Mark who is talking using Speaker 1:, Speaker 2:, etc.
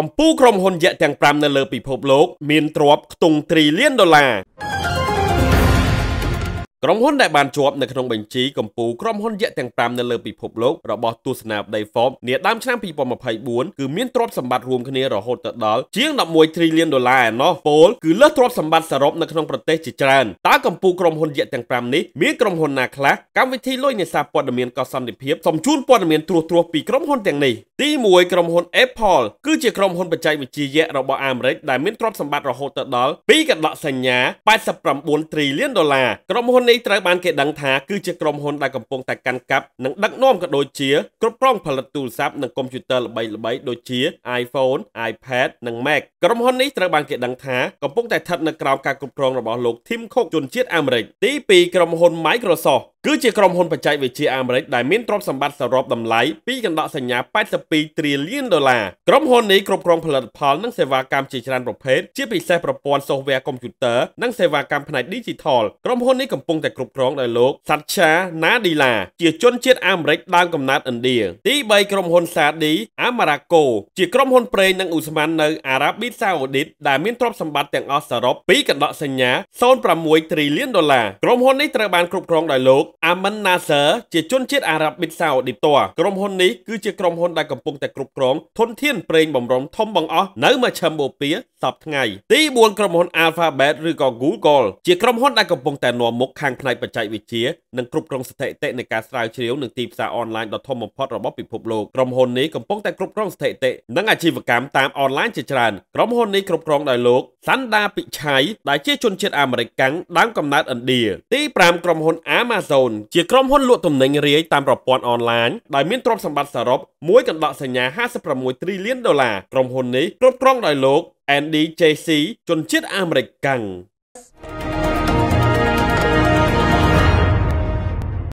Speaker 1: កម្ពុជាក្រុមហ៊ុនយក្សទាំង5នៅលើពិភពលោកមានទ្រព្យខ្ទង់ត្រីលានដុល្លារក្រុមហ៊ុនដែលបានជាប់នៅក្នុងបញ្ជីកម្ពុជាក្រុមហ៊ុនយក្សទាំង5នៅលើពិភពលោករបស់ទស្សនាវដ្ដី Forbes នាដើមឆ្នាំ2024គឺមានទ្រព្យសម្បត្តិរួមគ្នារហូតទៅដល់ជាង11ត្រីលានដុល្លារឯណោះពលគឺលើសទ្រព្យសម្បត្តិសរុបនៅក្នុងប្រទេសជាច្រើនតើកម្ពុជាក្រុមហ៊ុនយក្សទាំង5នេះមានក្រុមហ៊ុនណាខ្លះកម្មវិធីលុយនេសាព័ត៌មានកោះសន្តិភាពសំជូនព័ត៌មានត្រួសត្រាសពីក្រុមហ៊ុនទាំងនេះទី1ក្រុមហ៊ុន Apple គឺជាក្រុមហ៊ុនបច្ចេកវិទ្យាយៈរបស់អាមេរិកដែលមានទ្រព្យសម្បត្តិរហូតដល់2កណ្ដក់សញ្ញា89ត្រីលានដុល្លារក្រុមហ៊ុននេះត្រូវបានគេដឹងថាគឺជាក្រុមហ៊ុនដែលកំពុងតែកាន់កាប់និងដឹកនាំក៏ដូចជាគ្រប់គ្រងផលិតទូរស័ព្ទនិងកុំព្យូទ័រល្បីៗដូចជា iPhone, iPad និង Mac ក្រុមហ៊ុននេះត្រូវបានគេដឹងថាកំពុងតែស្ថិតនៅក្រោមការគ្រប់គ្រងរបស់លោក Tim Cook ជនជាតិអាមេរិកទី2ក្រុមហ៊ុន Microsoft គឺជាក្រុមហ៊ុនបច្ចេកវិទ្យាអាមេរិកដែលមានទ្រព្យសម្បត្តិសរុបតម្លៃពីកណ្ដកសញ្ញា82ត្រីលានដុល្លារក្រុមហ៊ុននេះគ្រប់គ្រងផលិតផលនិងសេវាកម្មជាច្រើនប្រភេទជាពិសេសប្រព័ន្ធ software កុំព្យូទ័រនិងសេវាកម្មផ្នែក digital ក្រុមហ៊ុននេះកំពុងតែគ្រប់គ្រងដោយលោក Satya Nadella ជាជនជាតិអាមេរិកដើមកំណើតឥណ្ឌាទី3ក្រុមហ៊ុន Saudi Aramco ជាក្រុមហ៊ុនប្រេងនិងឧស្ម័ននៅអារ៉ាប៊ីសាអូឌីតដែលមានទ្រព្យសម្បត្តិទាំងអស់សរុបពីកណ្ដកសញ្ញា06ត្រីលានដុល្លារក្រុមហ៊ុននេះត្រូវបានគ្រប់គ្រងដោយលោកអាមិនណាសឺជាជនជាតិអារ៉ាប៊ីសាអូឌីតក្រុមហ៊ុននេះគឺជាក្រុមហ៊ុនដែលកំពុងតែគ្រប់គ្រង ធនធានប្រេងបំរុងធំបង្អស់នៅមជ្ឈមបូព៌ាសពថ្ងៃទី4ក្រុមហ៊ុន Alphabet ឬក៏ Google ជាក្រុមហ៊ុនដែលកំពុងតែនាំមុខខាងផ្នែកបច្ចេកវិទ្យានិងគ្រប់គ្រងស្ថិតិនៃការស្រាវជ្រាវនិងទីផ្សារអនឡាញដ៏ធំបំផុតរបស់ពិភពលោកក្រុមហ៊ុននេះកំពុងតែគ្រប់គ្រងស្ថិតិនិងអាជីវកម្មតាមអនឡាញជាច្រើនក្រុមហ៊ុននេះគ្រប់គ្រងដោយលោកសាន់ដាពិឆៃដែលជាជនជាតិអាមេរិកកាំងដើមកំណើតឥណ្ឌាទី5ក្រុមហ៊ុន Amazon ជាក្រុមហ៊ុនលក់ទំនិញរាយតាមប្រព័ន្ធអនឡាញដែលមានទ្រព្យសម្បត្តិសរុប1កណ្ដកសញ្ញា56ត្រីលានដុល្លារក្រុមហ៊ុននេះគ្រប់គ្រងដោយលោក Andy JC ជនជាតិអាមេរិកកាំង